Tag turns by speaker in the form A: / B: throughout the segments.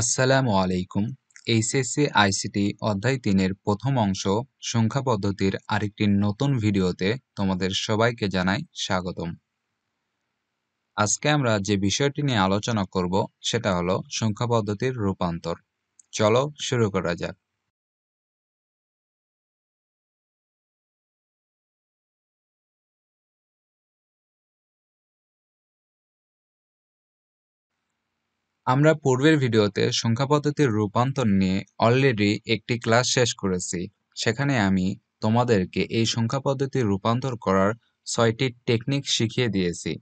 A: আসসালামু আলাইকুম HSC ICT অধ্যায় তিনের প্রথম অংশ সংখ্যা পদ্ধতির আরেকটি নতুন ভিডিওতে তোমাদের সবাইকে জানাই স্বাগতম আজকে আমরা যে বিষয়টি নিয়ে আলোচনা করব সেটা হলো সংখ্যা পদ্ধতির রূপান্তর চলো শুরু করা যাক আমরা পূর্বের ভিডিওতে সংখ্যা পদ্ধতির রূপান্তর নিয়ে অলরেডি একটি ক্লাস শেষ করেছি সেখানে আমি তোমাদেরকে এই সংখ্যা পদ্ধতি রূপান্তর করার ছয়টি টেকনিক শিখিয়ে দিয়েছি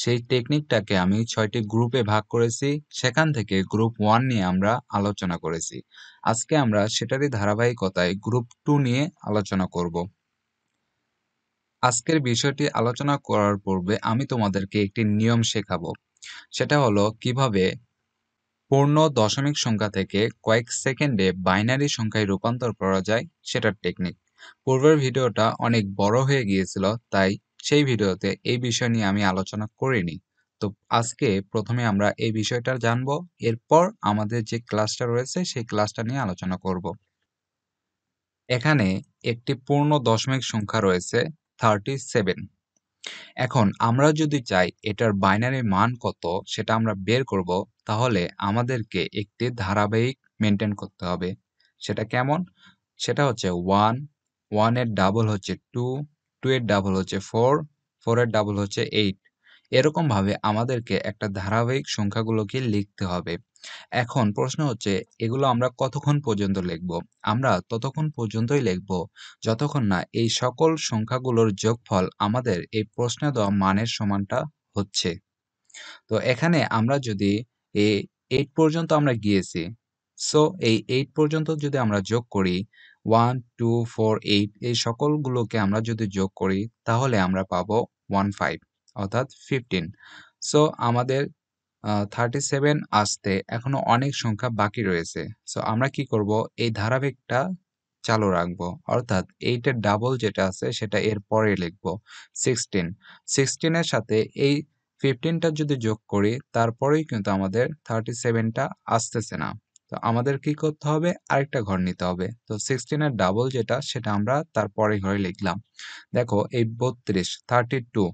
A: সেই টেকনিকটাকে আমি ছয়টি গ্রুপে ভাগ করেছি সেখান থেকে গ্রুপ ওয়ান নিয়ে আমরা আলোচনা করেছি আজকে আমরা সেটারই ধারাবাহিকতায় গ্রুপ টু নিয়ে আলোচনা করব আজকের বিষয়টি আলোচনা করার পূর্বে আমি তোমাদেরকে একটি নিয়ম শেখাবো সেটা হলো কিভাবে পূর্ণ দশমিক সংখ্যা থেকে কয়েক সেকেন্ডে বাইনারি সংখ্যায় রূপান্তর করা যায় সেটার টেকনিক পূর্বের ভিডিওটা অনেক বড় হয়ে গিয়েছিল তাই সেই ভিডিওতে এই বিষয় নিয়ে আমি আলোচনা করিনি তো আজকে প্রথমে আমরা এই বিষয়টা জানব এরপর আমাদের যে ক্লাসটা রয়েছে সেই ক্লাসটা নিয়ে আলোচনা করব এখানে একটি পূর্ণ দশমিক সংখ্যা রয়েছে থার্টি সেভেন এখন আমরা যদি চাই এটার বাইনারি মান কত সেটা আমরা বের করব তাহলে আমাদেরকে একটি ধারাবাহিক মেনটেন করতে হবে সেটা কেমন সেটা হচ্ছে ওয়ান ওয়ানের ডাবল হচ্ছে টু টু এর ডাবল হচ্ছে ফোর ফোরের ডাবল হচ্ছে এইট এরকমভাবে আমাদেরকে একটা ধারাবাহিক সংখ্যাগুলোকে লিখতে হবে এখন প্রশ্ন হচ্ছে এগুলো আমরা কতক্ষণ পর্যন্ত লিখব আমরা ততক্ষণ পর্যন্তই লিখব যতক্ষণ না এই সকল সংখ্যাগুলোর যোগফল আমাদের এই প্রশ্নে দেওয়া মানের সমানটা হচ্ছে তো এখানে আমরা যদি এই এইট পর্যন্ত আমরা গিয়েছি সো এই এইট পর্যন্ত যদি আমরা যোগ করি ওয়ান টু ফোর এইট এই সকলগুলোকে আমরা যদি যোগ করি তাহলে আমরা পাবো ওয়ান ফাইভ অর্থাৎ ফিফটিন সো আমাদের থার্টি সেভেন আসতে এখনও অনেক সংখ্যা বাকি রয়েছে সো আমরা কি করব এই ধারাবাহিকটা চালু রাখবো অর্থাৎ এইটের ডাবল যেটা আছে সেটা এর পরে লিখবো সিক্সটিন সিক্সটিনের সাথে এই ফিফটিনটা যদি যোগ করি তারপরেই কিন্তু আমাদের থার্টি সেভেনটা আসতেছে না তো আমাদের কি করতে হবে আরেকটা ঘর নিতে হবে তো সিক্সটিন এর ডাবল যেটা সেটা আমরা তারপরে ঘরে লিখলাম দেখো এই বত্রিশ থার্টি টু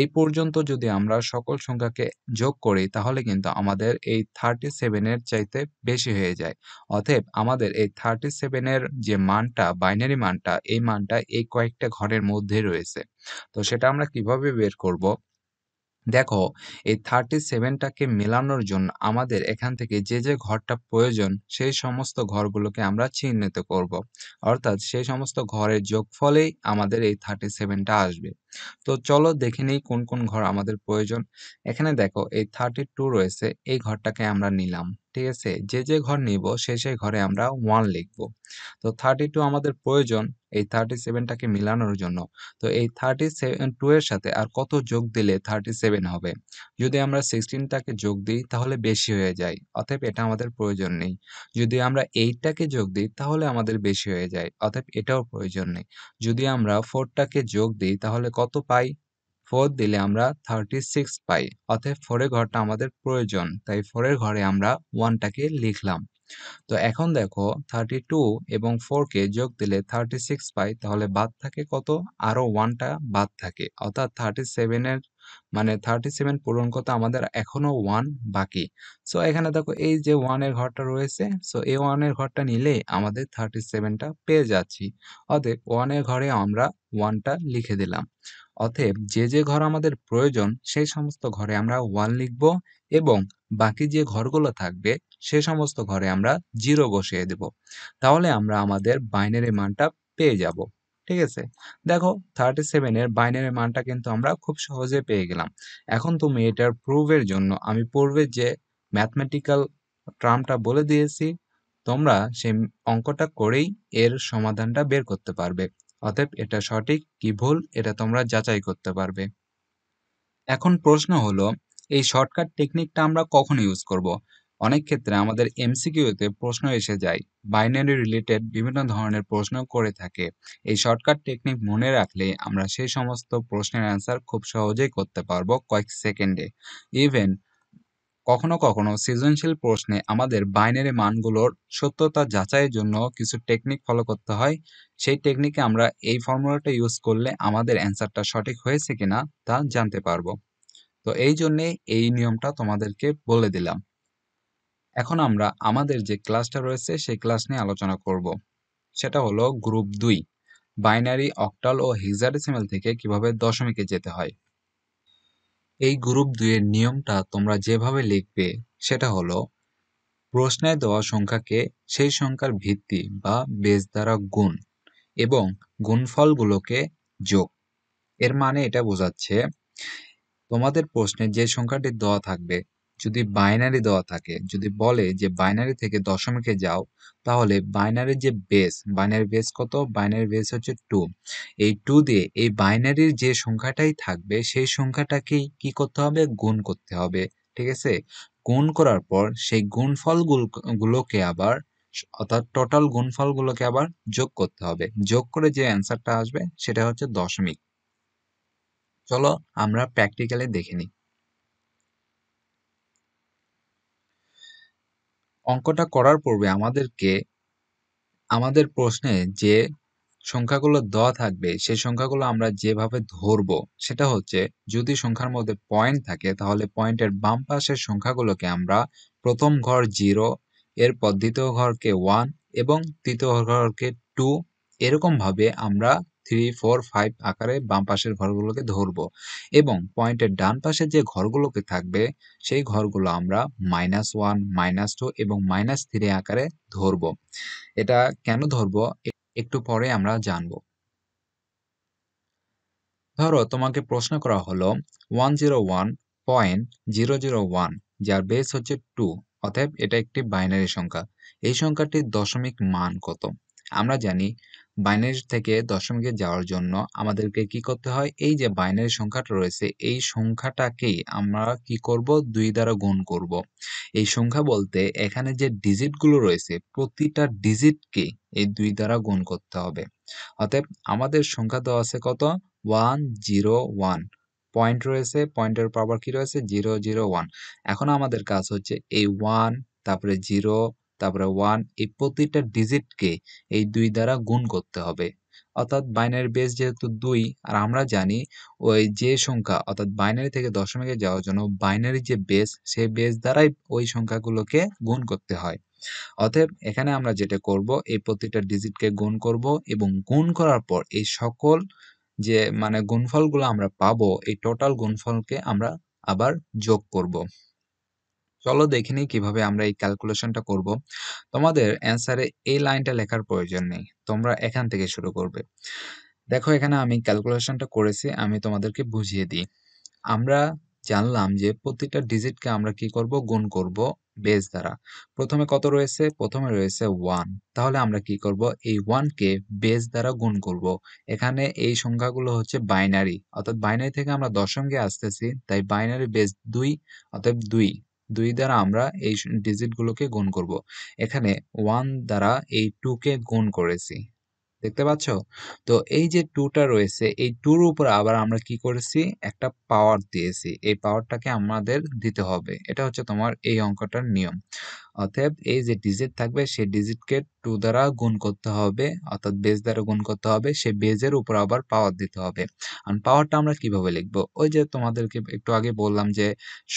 A: এই পর্যন্ত যদি আমরা সকল সংখ্যাকে যোগ করি তাহলে কিন্তু আমাদের এই থার্টি সেভেনের চাইতে বেশি হয়ে যায় অতএব আমাদের এই থার্টি সেভেনের যে মানটা বাইনারি মানটা এই মানটা এই কয়েকটা ঘরের মধ্যে রয়েছে তো সেটা আমরা কিভাবে বের করব দেখো এই থার্টি সেভেনটাকে মেলানোর জন্য আমাদের এখান থেকে যে যে ঘরটা প্রয়োজন সেই সমস্ত ঘরগুলোকে আমরা চিহ্নিত করব। অর্থাৎ সেই সমস্ত ঘরের যোগফলেই আমাদের এই থার্টি সেভেনটা আসবে তো চলো দেখে নিই কোন কোন ঘর আমাদের প্রয়োজন এখানে দেখো এই থার্টি টু রয়েছে এই ঘরটাকে আমরা নিলাম ঠিক আছে যে যে ঘর নিব সেই সেই ঘরে আমরা ওয়ান লিখব তো থার্টি টু আমাদের প্রয়োজন এই থার্টি সেভেনটাকে মিলানোর জন্য তো এই থার্টি সেভেন টু এর সাথে আর কত যোগ দিলে থার্টি সেভেন হবে যদি আমরা সিক্সটিনটাকে যোগ দিই তাহলে বেশি হয়ে যায় অথব এটা আমাদের প্রয়োজন নেই যদি আমরা এইটটাকে যোগ দিই তাহলে আমাদের বেশি হয়ে যায় অথব এটাও প্রয়োজন নেই যদি আমরা ফোরটাকে যোগ দিই তাহলে কত পাই ফোর দিলে আমরা থার্টি সিক্স পাই অর্থাৎ ফোরের ঘরটা আমাদের প্রয়োজন তাই ফোরের ঘরে আমরা ওয়ানটাকে লিখলাম তো এখন দেখো থার্টি টু এবং ফোরকে যোগ দিলে থার্টি সিক্স পাই তাহলে বাদ থাকে কত আরও ওয়ানটা বাদ থাকে অর্থাৎ থার্টি সেভেনের মানে থার্টি সেভেন পূরণ করতে আমাদের এখনও ওয়ান বাকি সো এখানে দেখো এই যে ওয়ানের ঘরটা রয়েছে সো এই ওয়ানের ঘরটা নিলে আমাদের থার্টি সেভেনটা পেয়ে যাচ্ছি অতএব ওয়ানের ঘরে আমরা ওয়ানটা লিখে দিলাম অতএব যে যে ঘর আমাদের প্রয়োজন সেই সমস্ত ঘরে আমরা ওয়ান লিখব এবং বাকি যে ঘরগুলো থাকবে সে সমস্ত ঘরে আমরা জিরো বসিয়ে দেব তাহলে আমরা আমাদের বাইনারি মানটা পেয়ে যাব ঠিক আছে দেখো থার্টি সেভেনের বাইনারি মানটা কিন্তু আমরা খুব সহজে পেয়ে গেলাম এখন তুমি এটার প্রুভের জন্য আমি পূর্বে যে ম্যাথমেটিক্যাল ট্রামটা বলে দিয়েছি তোমরা সেই অঙ্কটা করেই এর সমাধানটা বের করতে পারবে অতএব এটা সঠিক কি ভুল এটা তোমরা যাচাই করতে পারবে এখন প্রশ্ন হলো এই শর্টকাট টেকনিকটা আমরা কখন ইউজ করব অনেক ক্ষেত্রে আমাদের এমসিকিউতে প্রশ্ন এসে যায় বাইনারি রিলেটেড বিভিন্ন ধরনের প্রশ্ন করে থাকে এই শর্টকাট টেকনিক মনে রাখলে আমরা সেই সমস্ত প্রশ্নের অ্যান্সার খুব সহজেই করতে পারবো কয়েক সেকেন্ডে ইভেন কখনো কখনো সৃজনশীল প্রশ্নে আমাদের বাইনারি মানগুলোর সত্যতা যাচাইয়ের জন্য কিছু টেকনিক ফলো করতে হয় সেই টেকনিকে আমরা এই ফর্মুলাটা ইউজ করলে আমাদের অ্যান্সারটা সঠিক হয়েছে কিনা তা জানতে পারবো তো এই জন্যে এই নিয়মটা তোমাদেরকে বলে দিলাম এখন আমরা আমাদের যে ক্লাসটা রয়েছে সেই ক্লাস নিয়ে আলোচনা করব সেটা হলো গ্রুপ দুই বাইনারি অক্টাল ও হেক্সাডেসিমেল থেকে কিভাবে দশমিকে যেতে হয় এই গ্রুপ দুইয়ের নিয়মটা তোমরা যেভাবে লিখবে সেটা হলো প্রশ্নে দেওয়া সংখ্যাকে সেই সংখ্যার ভিত্তি বা বেজ দ্বারা গুণ এবং গুণফলগুলোকে যোগ এর মানে এটা বোঝাচ্ছে তোমাদের প্রশ্নে যে সংখ্যাটি দেওয়া থাকবে যদি বাইনারি দেওয়া থাকে যদি বলে যে বাইনারি থেকে দশমিকে যাও তাহলে বাইনারির যে বেস বাইনারি বেস কত বাইনারি বেস হচ্ছে টু এই টু দিয়ে এই বাইনারির যে সংখ্যাটাই থাকবে সেই সংখ্যাটাকেই কি করতে হবে গুণ করতে হবে ঠিক আছে গুণ করার পর সেই গুলোকে আবার অর্থাৎ টোটাল গুলোকে আবার যোগ করতে হবে যোগ করে যে অ্যান্সারটা আসবে সেটা হচ্ছে দশমিক চলো আমরা প্র্যাকটিক্যালি দেখে নিই অঙ্কটা করার পূর্বে আমাদেরকে আমাদের প্রশ্নে যে সংখ্যাগুলো দেওয়া থাকবে সেই সংখ্যাগুলো আমরা যেভাবে ধরব সেটা হচ্ছে যদি সংখ্যার মধ্যে পয়েন্ট থাকে তাহলে পয়েন্টের বাম পাশের সংখ্যাগুলোকে আমরা প্রথম ঘর জিরো এরপর দ্বিতীয় ঘরকে ওয়ান এবং তৃতীয় ঘরকে টু এরকমভাবে আমরা থ্রি ফোর ফাইভ আকারে বাম পাশের ঘরগুলোকে ধরব এবং পয়েন্টের ডান পাশে যে ঘরগুলোকে থাকবে সেই ঘরগুলো আমরা মাইনাস ওয়ান মাইনাস টু এবং মাইনাস থ্রি আকারে ধরব এটা কেন ধরব একটু পরে আমরা জানব ধরো তোমাকে প্রশ্ন করা হলো one zero one point zero zero one যার বেস হচ্ছে টু অতএব এটা একটি বাইনারি সংখ্যা এই সংখ্যাটির দশমিক মান কত আমরা জানি বাইনারি থেকে দশমিকে যাওয়ার জন্য আমাদেরকে কি করতে হয় এই যে বাইনারি সংখ্যাটা রয়েছে এই সংখ্যাটাকেই আমরা কি করব দুই দ্বারা গুণ করব এই সংখ্যা বলতে এখানে যে ডিজিটগুলো রয়েছে প্রতিটা ডিজিটকে এই দুই দ্বারা গুণ করতে হবে অতএব আমাদের সংখ্যা দেওয়া আছে কত ওয়ান জিরো ওয়ান পয়েন্ট রয়েছে পয়েন্টের পাওয়ার কি রয়েছে জিরো জিরো ওয়ান এখন আমাদের কাজ হচ্ছে এই ওয়ান তারপরে জিরো তারপরে ওয়ান এই প্রতিটা ডিজিটকে এই দুই দ্বারা গুণ করতে হবে অর্থাৎ বাইনারি বেস যেহেতু দুই আর আমরা জানি ওই যে সংখ্যা অর্থাৎ বাইনারি থেকে দশমিকে যাওয়ার জন্য বাইনারি যে বেস সেই বেস দ্বারাই ওই সংখ্যাগুলোকে গুণ করতে হয় অতএব এখানে আমরা যেটা করব এই প্রতিটা ডিজিটকে গুণ করব এবং গুণ করার পর এই সকল যে মানে গুণফলগুলো আমরা পাবো এই টোটাল গুণফলকে আমরা আবার যোগ করব চলো দেখে নিই কীভাবে আমরা এই ক্যালকুলেশনটা করব তোমাদের অ্যান্সারে এই লাইনটা লেখার প্রয়োজন নেই তোমরা এখান থেকে শুরু করবে দেখো এখানে আমি ক্যালকুলেশনটা করেছি আমি তোমাদেরকে বুঝিয়ে দিই আমরা জানলাম যে প্রতিটা ডিজিটকে আমরা কি করব গুণ করব বেস দ্বারা প্রথমে কত রয়েছে প্রথমে রয়েছে ওয়ান তাহলে আমরা কি করব এই ওয়ানকে বেস দ্বারা গুণ করব এখানে এই সংখ্যাগুলো হচ্ছে বাইনারি অর্থাৎ বাইনারি থেকে আমরা দশমকে আসতেছি তাই বাইনারি বেস দুই অর্থাৎ দুই দুই দ্বারা আমরা এই ডিজিটগুলোকে গুণ করব এখানে ওয়ান দ্বারা এই টুকে গুণ করেছি দেখতে পাচ্ছ তো এই যে টুটা রয়েছে এই টুর উপর আবার আমরা কি করেছি একটা পাওয়ার দিয়েছি এই পাওয়ারটাকে আমাদের দিতে হবে এটা হচ্ছে তোমার এই অঙ্কটার নিয়ম অতএব এই যে ডিজিট থাকবে সেই ডিজিটকে টু দ্বারা গুণ করতে হবে অর্থাৎ বেজ দ্বারা গুণ করতে হবে সে বেজের উপর আবার পাওয়ার দিতে হবে আর পাওয়ারটা আমরা কিভাবে লিখবো ওই যে তোমাদেরকে একটু আগে বললাম যে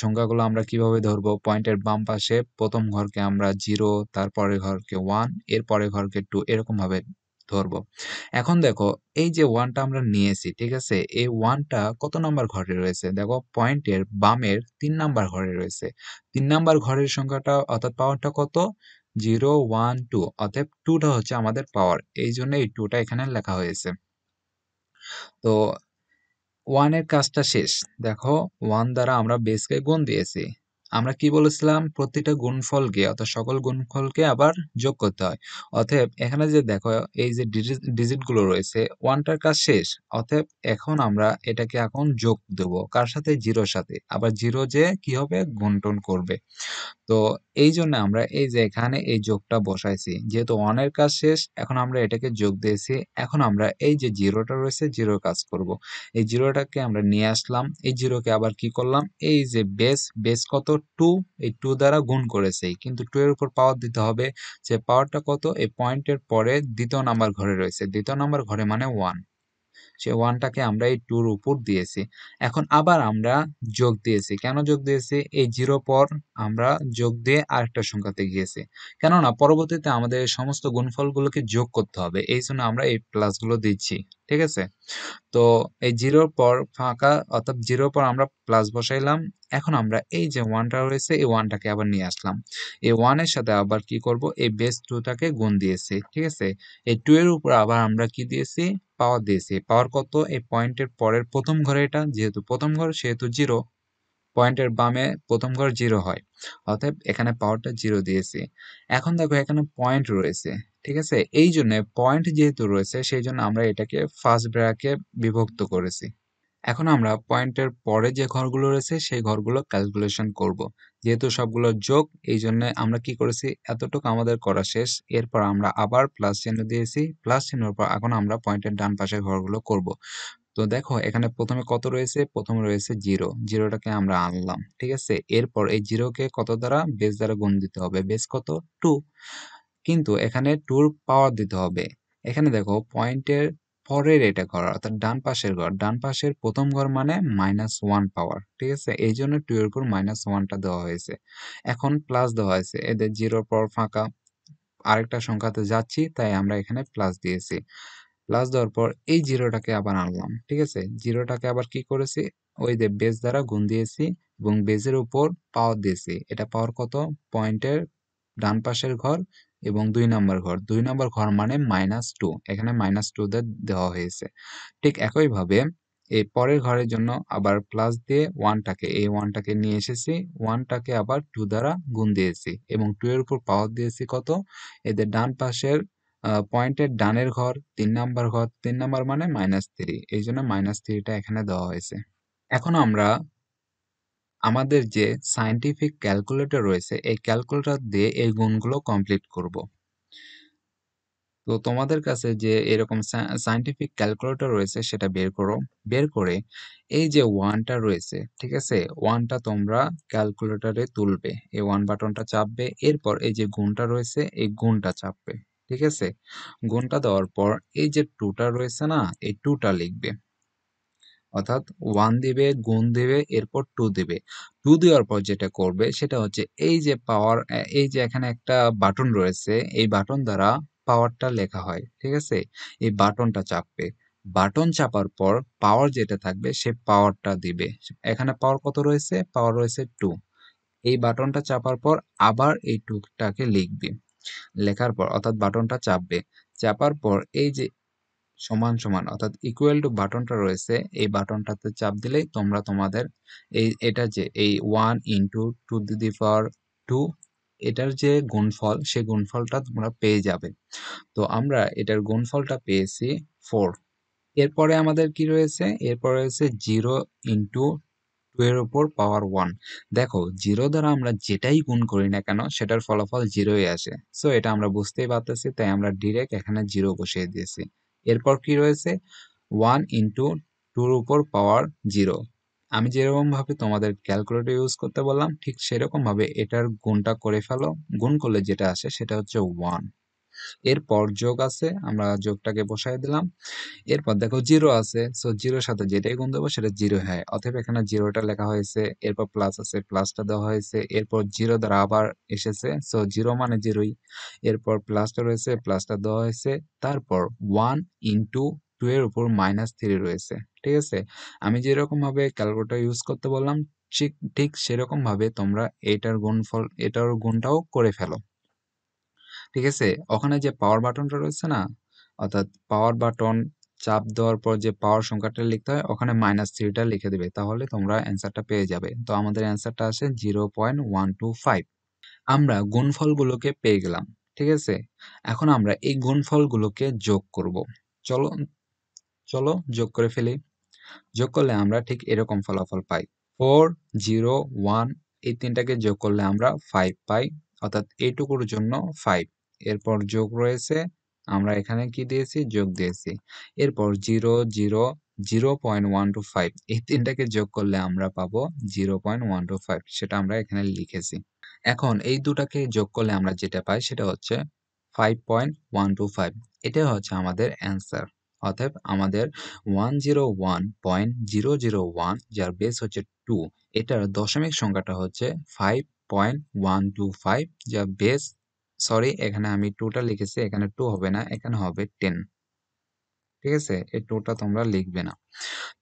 A: সংখ্যাগুলো আমরা কিভাবে ধরবো পয়েন্টের বাম পাশে প্রথম ঘরকে আমরা জিরো তারপরে ঘরকে ওয়ান এরপরে ঘরকে টু এরকমভাবে ধরবো এখন দেখো এই যে ওয়ানটা আমরা নিয়েছি ঠিক আছে এই ওয়ানটা কত নাম্বার ঘরে রয়েছে দেখো পয়েন্টের বামের তিন নাম্বার ঘরে রয়েছে তিন নাম্বার ঘরের সংখ্যাটা অর্থাৎ পাওয়ারটা কত জিরো ওয়ান টু অর্থাৎ টুটা হচ্ছে আমাদের পাওয়ার এই জন্য এই টুটা এখানে লেখা হয়েছে তো ওয়ানের কাজটা শেষ দেখো ওয়ান দ্বারা আমরা বেসকে গুণ দিয়েছি আমরা কি বলেছিলাম প্রতিটা গুণফলকে অর্থাৎ সকল গুণফলকে আবার যোগ করতে হয় অতএব এখানে যে দেখো এই যে ডিজিটগুলো রয়েছে ওয়ানটার কাজ শেষ অতএব এখন আমরা এটাকে এখন যোগ দেব কার সাথে জিরোর সাথে আবার জিরো যে কি হবে গুণটন করবে তো এই জন্য আমরা এই যে এখানে এই যোগটা বসাইছি যেহেতু ওয়ানের কাজ শেষ এখন আমরা এটাকে যোগ দিয়েছি এখন আমরা এই যে জিরোটা রয়েছে জিরোর কাজ করব এই জিরোটাকে আমরা নিয়ে আসলাম এই জিরোকে আবার কি করলাম এই যে বেস বেস কত টু এই টু দ্বারা গুণ করেছে কিন্তু টু এর উপর পাওয়ার দিতে হবে যে পাওয়ারটা কত এই পয়েন্টের পরে দ্বিতীয় নাম্বার ঘরে রয়েছে দ্বিতীয় নাম্বার ঘরে মানে ওয়ান সে ওয়ানটাকে আমরা এই টুর উপর দিয়েছি এখন আবার আমরা যোগ দিয়েছি কেন যোগ দিয়েছি এই জিরো পর আমরা যোগ দিয়ে আরেকটা সংখ্যাতে গিয়েছি কেননা পরবর্তীতে আমাদের এই সমস্ত গুণফলগুলোকে যোগ করতে হবে এই জন্য আমরা এই প্লাসগুলো দিচ্ছি ঠিক আছে তো এই জিরোর পর ফাঁকা অর্থাৎ জিরোর পর আমরা প্লাস বসাইলাম এখন আমরা এই যে ওয়ানটা রয়েছে এই ওয়ানটাকে আবার নিয়ে আসলাম এই ওয়ানের সাথে আবার কি করব এই বেস টুটাকে গুণ দিয়েছি ঠিক আছে এই টু এর উপর আবার আমরা কি দিয়েছি পাওয়ার দিয়েছি পাওয়ার কত এই পয়েন্টের পরের প্রথম ঘরে এটা যেহেতু প্রথম ঘর সেহেতু জিরো পয়েন্টের বামে প্রথম ঘর জিরো হয় অতএব এখানে পাওয়ারটা জিরো দিয়েছি এখন দেখো এখানে পয়েন্ট রয়েছে ঠিক আছে এই জন্য পয়েন্ট যেহেতু রয়েছে সেই জন্য আমরা এটাকে ফার্স্ট ব্র্যাকে বিভক্ত করেছি এখন আমরা পয়েন্টের পরে যে ঘরগুলো রয়েছে সেই ঘরগুলো ক্যালকুলেশন করব। যেহেতু সবগুলো যোগ এই জন্য আমরা কি করেছি এতটুকু আমাদের করা শেষ এরপর আমরা আবার প্লাস চিহ্ন দিয়েছি প্লাস চিহ্নের পর এখন আমরা পয়েন্টের ডান পাশের ঘরগুলো করব। তো দেখো এখানে প্রথমে কত রয়েছে প্রথমে রয়েছে জিরো জিরোটাকে আমরা আনলাম ঠিক আছে এরপর এই জিরোকে কত দ্বারা বেস দ্বারা গুণ দিতে হবে বেস কত টু কিন্তু এখানে টুর পাওয়ার দিতে হবে এখানে দেখো পয়েন্টের পরের এটা ঘর অর্থাৎ ডান পাশের ঘর ডান পাশের প্রথম ঘর মানে মাইনাস ওয়ান পাওয়ার ঠিক আছে এই জন্য টু এর ঘর মাইনাস ওয়ানটা দেওয়া হয়েছে এখন প্লাস দেওয়া হয়েছে এদের জিরোর পর ফাঁকা আরেকটা সংখ্যাতে যাচ্ছি তাই আমরা এখানে প্লাস দিয়েছি প্লাস দেওয়ার পর এই জিরোটাকে আবার আনলাম ঠিক আছে জিরোটাকে আবার কি করেছি ওই যে বেস দ্বারা গুণ দিয়েছি এবং বেজের উপর পাওয়ার দিয়েছি এটা পাওয়ার কত পয়েন্টের ডান পাশের ঘর এবং দুই নম্বর ঘর দুই নম্বর ঘর মানে মাইনাস টু এখানে মাইনাস টু দিয়ে দেওয়া হয়েছে ঠিক একইভাবে এই পরের ঘরের জন্য আবার প্লাস দিয়ে ওয়ানটাকে এই ওয়ানটাকে নিয়ে এসেছি ওয়ানটাকে আবার টু দ্বারা গুণ দিয়েছি এবং টু এর উপর পাওয়ার দিয়েছি কত এদের ডান পাশের পয়েন্টের ডানের ঘর তিন নাম্বার ঘর তিন নাম্বার মানে মাইনাস থ্রি এই জন্য মাইনাস থ্রিটা এখানে দেওয়া হয়েছে এখন আমরা আমাদের যে সাইন্টিফিক ক্যালকুলেটর রয়েছে এই ক্যালকুলেটর দিয়ে এই গুণগুলো কমপ্লিট করব তো তোমাদের কাছে যে এরকম সাইন্টিফিক ক্যালকুলেটর রয়েছে সেটা বের করো বের করে এই যে ওয়ানটা রয়েছে ঠিক আছে ওয়ানটা তোমরা ক্যালকুলেটরে তুলবে এই ওয়ান বাটনটা চাপবে এরপর এই যে গুণটা রয়েছে এই গুণটা চাপবে ঠিক আছে গুণটা দেওয়ার পর এই যে টুটা রয়েছে না এই টুটা লিখবে অর্থাৎ ওয়ান দিবে গুণ দিবে এরপর টু দিবে টু দেওয়ার পর যেটা করবে সেটা হচ্ছে এই যে পাওয়ার এই যে এখানে একটা বাটন রয়েছে এই বাটন দ্বারা পাওয়ারটা লেখা হয় ঠিক আছে এই বাটনটা চাপবে বাটন চাপার পর পাওয়ার যেটা থাকবে সে পাওয়ারটা দিবে এখানে পাওয়ার কত রয়েছে পাওয়ার রয়েছে টু এই বাটনটা চাপার পর আবার এই টুকটাকে লিখবে লেখার পর অর্থাৎ বাটনটা চাপবে চাপার পর এই যে সমান সমান অর্থাৎ ইকুয়াল টু বাটনটা রয়েছে এই বাটনটাতে চাপ দিলেই তোমরা তোমাদের এই এটা যে এই one into two the for power two এটার যে গুণফল সেই গুণফলটা তোমরা পেয়ে যাবে তো আমরা এটার গুণফলটা পেয়েছি ফোর এরপরে আমাদের কি রয়েছে এরপর রয়েছে জিরো ইন্টু টু এর ওপর পাওয়ার ওয়ান দেখো জিরো দ্বারা আমরা যেটাই গুণ করি না কেন সেটার ফলাফল জিরোই আসে সো এটা আমরা বুঝতেই পারতেছি তাই আমরা ডিরেক্ট এখানে জিরো বসিয়ে দিয়েছি এরপর কি রয়েছে ওয়ান ইন্টু টুর উপর পাওয়ার জিরো আমি যেরকমভাবে তোমাদের ক্যালকুলেটর ইউজ করতে বললাম ঠিক সেরকমভাবে এটার গুণটা করে ফেলো গুণ করলে যেটা আসে সেটা হচ্ছে ওয়ান এরপর যোগ আছে আমরা যোগটাকে বসাই দিলাম এরপর দেখো জিরো আছে সো জিরোর সাথে যেটাই গুণ দেবো সেটা জিরো হয় অথবা এখানে জিরোটা লেখা হয়েছে এরপর প্লাস আছে প্লাসটা দেওয়া হয়েছে এরপর জিরো দ্বারা আবার এসেছে সো জিরো মানে জিরোই এরপর প্লাসটা রয়েছে প্লাসটা দেওয়া হয়েছে তারপর ওয়ান ইন্টু টু এর উপর মাইনাস থ্রি রয়েছে ঠিক আছে আমি যেরকমভাবে ক্যালকুলেটর ইউজ করতে বললাম ঠিক ঠিক সেরকমভাবে তোমরা এটার গুণফল এটার গুণটাও করে ফেলো ঠিক আছে ওখানে যে পাওয়ার বাটনটা রয়েছে না অর্থাৎ পাওয়ার বাটন চাপ দেওয়ার পর যে পাওয়ার সংখ্যাটা লিখতে হয় ওখানে মাইনাস থ্রিটা লিখে দেবে তাহলে তোমরা অ্যান্সারটা পেয়ে যাবে তো আমাদের অ্যান্সারটা আসে zero point one two five আমরা গুণফলগুলোকে পেয়ে গেলাম ঠিক আছে এখন আমরা এই গুণফলগুলোকে যোগ করব চলো চলো যোগ করে ফেলি যোগ করলে আমরা ঠিক এরকম ফলাফল পাই ফোর জিরো ওয়ান এই তিনটাকে যোগ করলে আমরা ফাইভ পাই অর্থাৎ এইটুকুর জন্য ফাইভ এরপর যোগ রয়েছে আমরা এখানে কি দিয়েছি যোগ দিয়েছি এরপর zero zero zero point one two five এই তিনটাকে যোগ করলে আমরা পাবো zero point one two five সেটা আমরা এখানে লিখেছি এখন এই দুটাকে যোগ করলে আমরা যেটা পাই সেটা হচ্ছে five point one two five এটা হচ্ছে আমাদের অ্যান্সার অতএব আমাদের one zero one point zero zero one যার বেস হচ্ছে টু এটার দশমিক সংখ্যাটা হচ্ছে five point one two five যা বেস সরি এখানে আমি টুটা লিখেছি এখানে টু হবে না এখানে হবে টেন ঠিক আছে এই টুটা তোমরা লিখবে না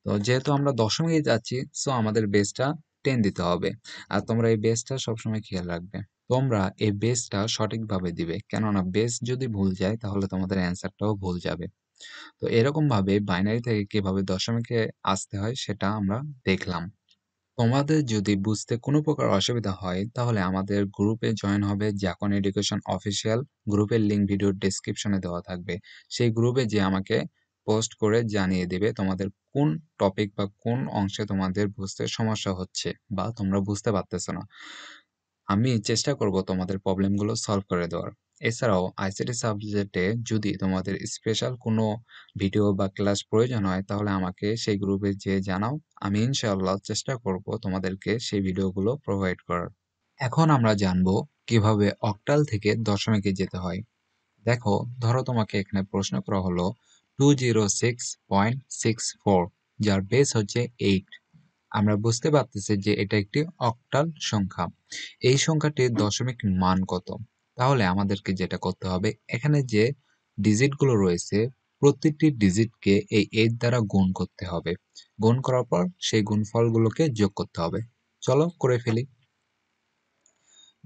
A: তো যেহেতু আমরা দশমিকে যাচ্ছি সো আমাদের বেসটা টেন দিতে হবে আর তোমরা এই বেসটা সবসময় খেয়াল রাখবে তোমরা এই বেসটা সঠিকভাবে দিবে কেননা বেস যদি ভুল যায় তাহলে তোমাদের অ্যান্সারটাও ভুল যাবে তো এরকমভাবে বাইনারি থেকে কিভাবে দশমিকে আসতে হয় সেটা আমরা দেখলাম তোমাদের যদি বুঝতে কোনো প্রকার অসুবিধা হয় তাহলে আমাদের গ্রুপে জয়েন হবে জাকন এডুকেশন অফিসিয়াল গ্রুপের লিঙ্ক ভিডিওর ডিসক্রিপশনে দেওয়া থাকবে সেই গ্রুপে যে আমাকে পোস্ট করে জানিয়ে দেবে তোমাদের কোন টপিক বা কোন অংশে তোমাদের বুঝতে সমস্যা হচ্ছে বা তোমরা বুঝতে পারতেছো না আমি চেষ্টা করব তোমাদের প্রবলেমগুলো সলভ করে দেওয়ার এছাড়াও আইসিটি সাবজেক্টে যদি তোমাদের স্পেশাল কোনো ভিডিও বা ক্লাস প্রয়োজন হয় তাহলে আমাকে সেই গ্রুপে যেয়ে জানাও আমি ইনশাআল্লাহ চেষ্টা করব তোমাদেরকে সেই ভিডিওগুলো প্রোভাইড করার এখন আমরা জানব কিভাবে অক্টাল থেকে দশমিকে যেতে হয় দেখো ধরো তোমাকে এখানে প্রশ্ন করা হলো two zero six point six four যার বেস হচ্ছে এইট আমরা বুঝতে পারতেছি যে এটা একটি অক্টাল সংখ্যা এই সংখ্যাটির দশমিক মান কত তাহলে আমাদেরকে যেটা করতে হবে এখানে যে ডিজিটগুলো রয়েছে প্রতিটি ডিজিটকে এই এইট দ্বারা গুণ করতে হবে গুণ করার পর সেই গুণফলগুলোকে যোগ করতে হবে চলো করে ফেলি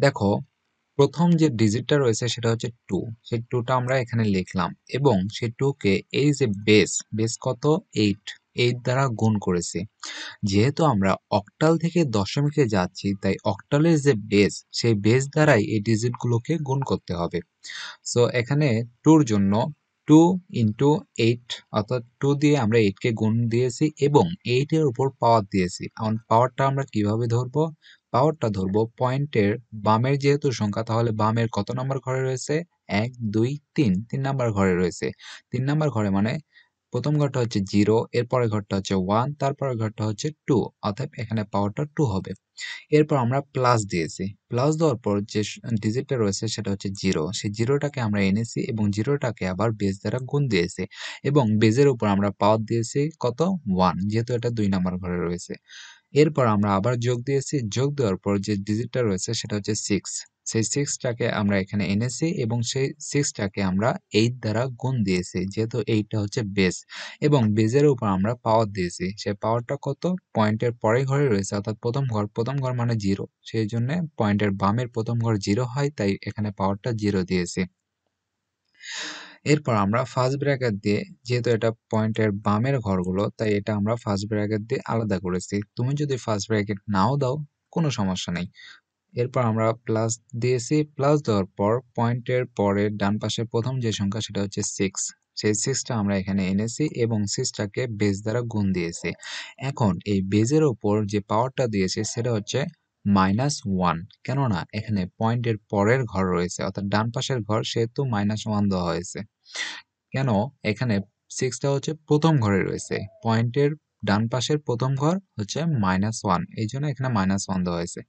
A: দেখো প্রথম যে ডিজিটটা রয়েছে সেটা হচ্ছে টু সেই টুটা আমরা এখানে লিখলাম এবং সেই টুকে এই যে বেস বেস কত এইট এর দ্বারা গুণ করেছি যেহেতু আমরা অক্টাল থেকে দশমিকে যাচ্ছি তাই অক্টালের যে বেস সেই বেস দ্বারাই এই ডিজিটগুলোকে গুণ করতে হবে সো এখানে টুর জন্য টু ইন্টু এইট অর্থাৎ টু দিয়ে আমরা এইটকে গুণ দিয়েছি এবং এইটের উপর পাওয়ার দিয়েছি এখন পাওয়ারটা আমরা কিভাবে ধরবো পাওয়ারটা ধরবো পয়েন্টের বামের যেহেতু সংখ্যা তাহলে বামের কত নম্বর ঘরে রয়েছে এক দুই তিন তিন নাম্বার ঘরে রয়েছে তিন নাম্বার ঘরে মানে প্রথম ঘরটা হচ্ছে জিরো এরপরের ঘরটা হচ্ছে ওয়ান তারপরের ঘরটা হচ্ছে টু অর্থাৎ এখানে পাওয়ারটা টু হবে এরপর আমরা প্লাস দিয়েছি প্লাস দেওয়ার পর যে ডিজিটটা রয়েছে সেটা হচ্ছে জিরো সেই জিরোটাকে আমরা এনেছি এবং জিরোটাকে আবার বেজ দ্বারা গুণ দিয়েছি এবং বেজের উপর আমরা পাওয়ার দিয়েছি কত ওয়ান যেহেতু এটা দুই নম্বর ঘরে রয়েছে এরপর আমরা আবার যোগ দিয়েছি যোগ দেওয়ার পর যে ডিজিটটা রয়েছে সেটা হচ্ছে সিক্স সেই সিক্সটাকে আমরা এখানে এনেছি এবং সেই সিক্সটাকে আমরা এইট দ্বারা গুণ দিয়েছি যেহেতু এইটটা হচ্ছে বেস এবং বেজের উপর আমরা পাওয়ার দিয়েছি সেই পাওয়ারটা কত পয়েন্টের পরে ঘরে রয়েছে অর্থাৎ প্রথম ঘর প্রথম ঘর মানে জিরো সেই জন্য পয়েন্টের বামের প্রথম ঘর জিরো হয় তাই এখানে পাওয়ারটা জিরো দিয়েছি এরপর আমরা ফার্স্ট ব্র্যাকেট দিয়ে যেহেতু এটা পয়েন্টের বামের ঘরগুলো তাই এটা আমরা ফার্স্ট ব্র্যাকেট দিয়ে আলাদা করেছি তুমি যদি ফার্স্ট ব্র্যাকেট নাও দাও কোনো সমস্যা নেই এরপর আমরা প্লাস দিয়েছি প্লাস দেওয়ার পর পয়েন্টের পরের ডান পাশের প্রথম যে সংখ্যা সেটা হচ্ছে সিক্স সেই সিক্সটা আমরা এখানে এনেছি এবং সিক্সটাকে বেজ দ্বারা গুণ দিয়েছি এখন এই বেজের ওপর যে পাওয়ারটা দিয়েছে সেটা হচ্ছে মাইনাস ওয়ান কেননা এখানে পয়েন্টের পরের ঘর রয়েছে অর্থাৎ ডান পাশের ঘর সেহেতু মাইনাস ওয়ান দেওয়া হয়েছে কেন এখানে সিক্সটা হচ্ছে প্রথম ঘরে রয়েছে পয়েন্টের ডান পাশের প্রথম ঘর হচ্ছে মাইনাস ওয়ান এই জন্য এখানে মাইনাস ওয়ান দেওয়া হয়েছে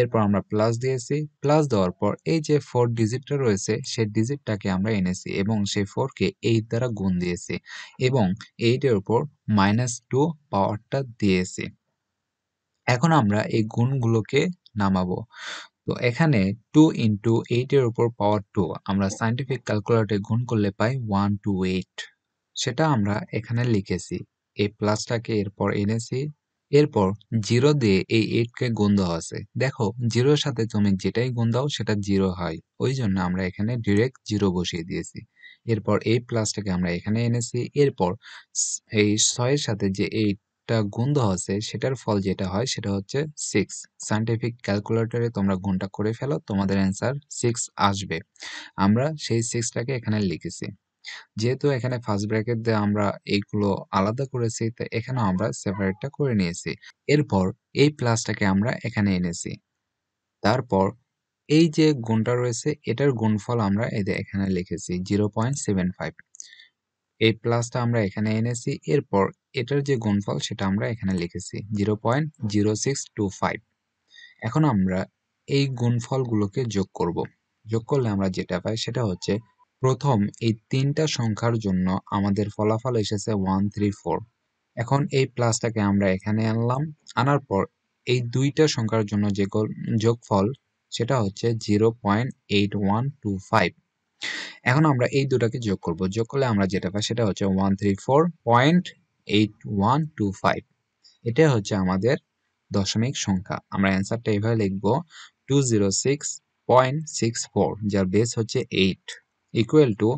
A: এরপর আমরা প্লাস দিয়েছি প্লাস দেওয়ার পর এই যে ফোর ডিজিটটা রয়েছে সেই ডিজিটটাকে আমরা এনেছি এবং সেই ফোরকে এইট দ্বারা গুণ দিয়েছি এবং এইটের উপর মাইনাস টু পাওয়ারটা দিয়েছি এখন আমরা এই গুণগুলোকে নামাবো তো এখানে টু ইন্টু এইটের উপর পাওয়ার টু আমরা সাইন্টিফিক ক্যালকুলেটরে গুণ করলে পাই ওয়ান টু এইট সেটা আমরা এখানে লিখেছি এই প্লাসটাকে এরপর এনেছি এরপর জিরো দিয়ে এই এইটকে গুণ দেওয়া আছে দেখো জিরোর সাথে তুমি যেটাই গুণ দাও সেটা জিরো হয় ওই জন্য আমরা এখানে ডিরেক্ট জিরো বসিয়ে দিয়েছি এরপর এই প্লাসটাকে আমরা এখানে এনেছি এরপর এই ছয়ের সাথে যে এইটটা গুণ দেওয়া আছে সেটার ফল যেটা হয় সেটা হচ্ছে সিক্স সায়েন্টিফিক ক্যালকুলেটরে তোমরা গুণটা করে ফেলো তোমাদের অ্যান্সার সিক্স আসবে আমরা সেই সিক্সটাকে এখানে লিখেছি যেহেতু এখানে ফার্স্ট ব্র্যাকেট দিয়ে আমরা এইগুলো আলাদা করেছি তো এখানেও আমরা সেপারেটটা করে নিয়েছি এরপর এই প্লাসটাকে আমরা এখানে এনেছি তারপর এই যে গুণটা রয়েছে এটার গুণফল আমরা এদের এখানে লিখেছি জিরো পয়েন্ট সেভেন ফাইভ এই প্লাসটা আমরা এখানে এনেছি এরপর এটার যে গুণফল সেটা আমরা এখানে লিখেছি zero point zero six two five এখন আমরা এই গুণফলগুলোকে যোগ করব যোগ করলে আমরা যেটা পাই সেটা হচ্ছে প্রথম এই তিনটা সংখ্যার জন্য আমাদের ফলাফল এসেছে ওয়ান থ্রি ফোর এখন এই প্লাসটাকে আমরা এখানে আনলাম আনার পর এই দুইটা সংখ্যার জন্য যে যোগফল সেটা হচ্ছে zero point eight one two five এখন আমরা এই দুটাকে যোগ করব যোগ করলে আমরা যেটা পাই সেটা হচ্ছে one three four point eight one two five এটা হচ্ছে আমাদের দশমিক সংখ্যা আমরা অ্যান্সারটা এভাবে লিখব two zero six point six four যার বেস হচ্ছে eight equal to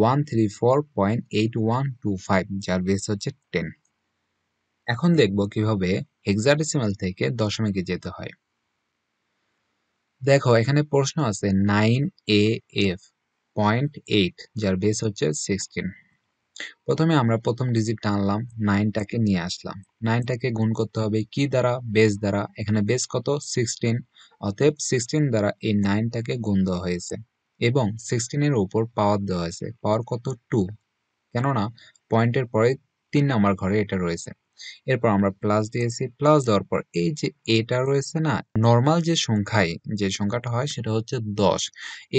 A: one three four point eight one two five যার বেস হচ্ছে টেন এখন দেখব কিভাবে হেক্সাডেসিমাল থেকে দশমিকে যেতে হয় দেখো এখানে প্রশ্ন আছে nine A F point eight যার বেস হচ্ছে সিক্সটিন প্রথমে আমরা প্রথম ডিজিট আনলাম নাইনটাকে নিয়ে আসলাম নাইনটাকে গুণ করতে হবে কি দ্বারা বেস দ্বারা এখানে বেস কত সিক্সটিন অতএব সিক্সটিন দ্বারা এই নাইনটাকে গুণ দেওয়া হয়েছে এবং সিক্সটিনের উপর পাওয়ার দেওয়া আছে পাওয়ার কত টু কেননা পয়েন্টের পরে তিন নাম্বার ঘরে এটা রয়েছে এরপর আমরা প্লাস দিয়েছি প্লাস দেওয়ার পর এই যে এটা রয়েছে না নর্মাল যে সংখ্যায় যে সংখ্যাটা হয় সেটা হচ্ছে দশ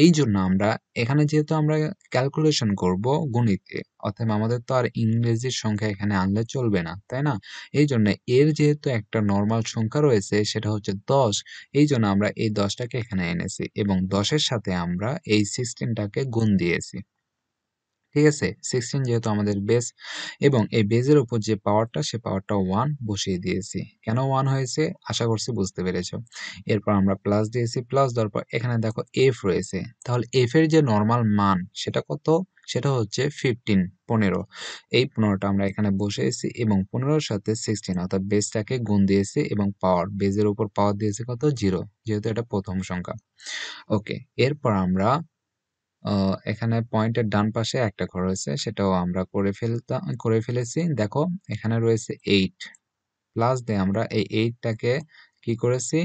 A: এই জন্য আমরা এখানে যেহেতু আমরা ক্যালকুলেশন করব গণিতে অর্থাৎ আমাদের তো আর ইংরেজির সংখ্যা এখানে আনলে চলবে না তাই না এই জন্য এর যেহেতু একটা নর্মাল সংখ্যা রয়েছে সেটা হচ্ছে দশ এই জন্য আমরা এই দশটাকে এখানে এনেছি এবং দশের সাথে আমরা এই সিক্সটিনটাকে গুণ দিয়েছি ঠিক আছে সিক্সটিন যেহেতু আমাদের বেস এবং এই বেজের ওপর যে পাওয়ারটা সে পাওয়ারটা ওয়ান বসিয়ে দিয়েছি কেন ওয়ান হয়েছে আশা করছি বুঝতে পেরেছ এরপর আমরা প্লাস দিয়েছি প্লাস দেওয়ার পর এখানে দেখো এফ রয়েছে তাহলে এফের যে নর্মাল মান সেটা কত সেটা হচ্ছে ফিফটিন পনেরো এই পনেরোটা আমরা এখানে বসেছি এবং পনেরোর সাথে সিক্সটিন অর্থাৎ বেসটাকে গুণ দিয়েছি এবং পাওয়ার বেজের উপর পাওয়ার দিয়েছে কত জিরো যেহেতু এটা প্রথম সংখ্যা ওকে এরপর আমরা এখানে পয়েন্টের ডান পাশে একটা ঘর রয়েছে সেটাও আমরা করে ফেলতা করে ফেলেছি দেখো এখানে রয়েছে এইট প্লাস দিয়ে আমরা এই এইটটাকে কি করেছি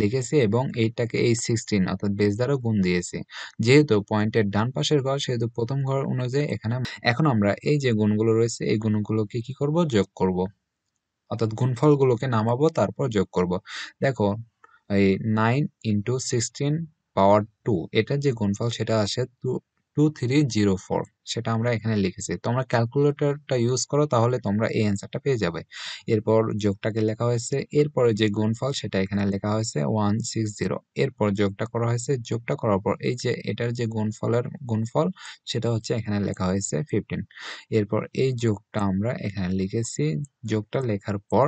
A: লিখেছি এবং এইটটাকে এই সিক্সটিন অর্থাৎ বেস দ্বারা গুণ দিয়েছি যেহেতু পয়েন্টের ডান পাশের ঘর সেহেতু প্রথম ঘর অনুযায়ী এখানে এখন আমরা এই যে গুণগুলো রয়েছে এই গুণগুলোকে কি করব যোগ করব অর্থাৎ গুণফলগুলোকে নামাবো তারপর যোগ করব দেখো এই nine into sixteen power two এটা যে গুণফল সেটা আসে two two three zero four সেটা আমরা এখানে লিখেছি তোমরা ক্যালকুলেটরটা ইউজ করো তাহলে তোমরা এই অ্যান্সারটা পেয়ে যাবে এরপর যোগটাকে লেখা হয়েছে এরপরে যে গুণফল সেটা এখানে লেখা হয়েছে ওয়ান সিক্স জিরো এরপর যোগটা করা হয়েছে যোগটা করার পর এই যে এটার যে গুণফলের গুণফল সেটা হচ্ছে এখানে লেখা হয়েছে ফিফটিন এরপর এই যোগটা আমরা এখানে লিখেছি যোগটা লেখার পর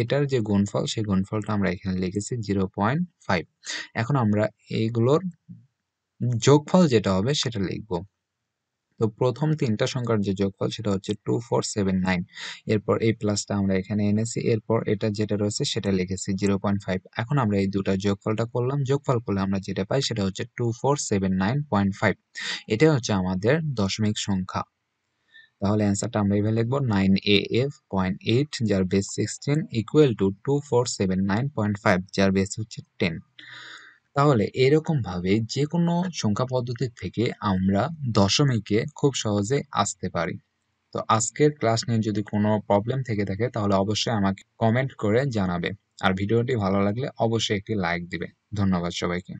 A: এটার যে গুণফল সেই গুণফলটা আমরা এখানে লিখেছি জিরো পয়েন্ট ফাইভ এখন আমরা এইগুলোর যোগফল যেটা হবে সেটা লিখব তো প্রথম তিনটা সংখ্যার যে যোগফল সেটা হচ্ছে টু ফোর সেভেন নাইন এরপর এই প্লাসটা আমরা এখানে এনেছি এরপর এটা যেটা রয়েছে সেটা লিখেছি জিরো পয়েন্ট ফাইভ এখন আমরা এই দুটা যোগফলটা করলাম যোগফল করলে আমরা যেটা পাই সেটা হচ্ছে two four seven nine point five এটা হচ্ছে আমাদের দশমিক সংখ্যা তাহলে অ্যান্সারটা আমরা এইভাবে লিখবো nine A F point eight যার base sixteen equal to two four seven nine point five যার বেস হচ্ছে টেন তাহলে এরকমভাবে যে কোনো সংখ্যা পদ্ধতি থেকে আমরা দশমিকে খুব সহজে আসতে পারি তো আজকের ক্লাস নিয়ে যদি কোনো প্রবলেম থেকে থাকে তাহলে অবশ্যই আমাকে কমেন্ট করে জানাবে আর ভিডিওটি ভালো লাগলে অবশ্যই একটি লাইক দিবে ধন্যবাদ সবাইকে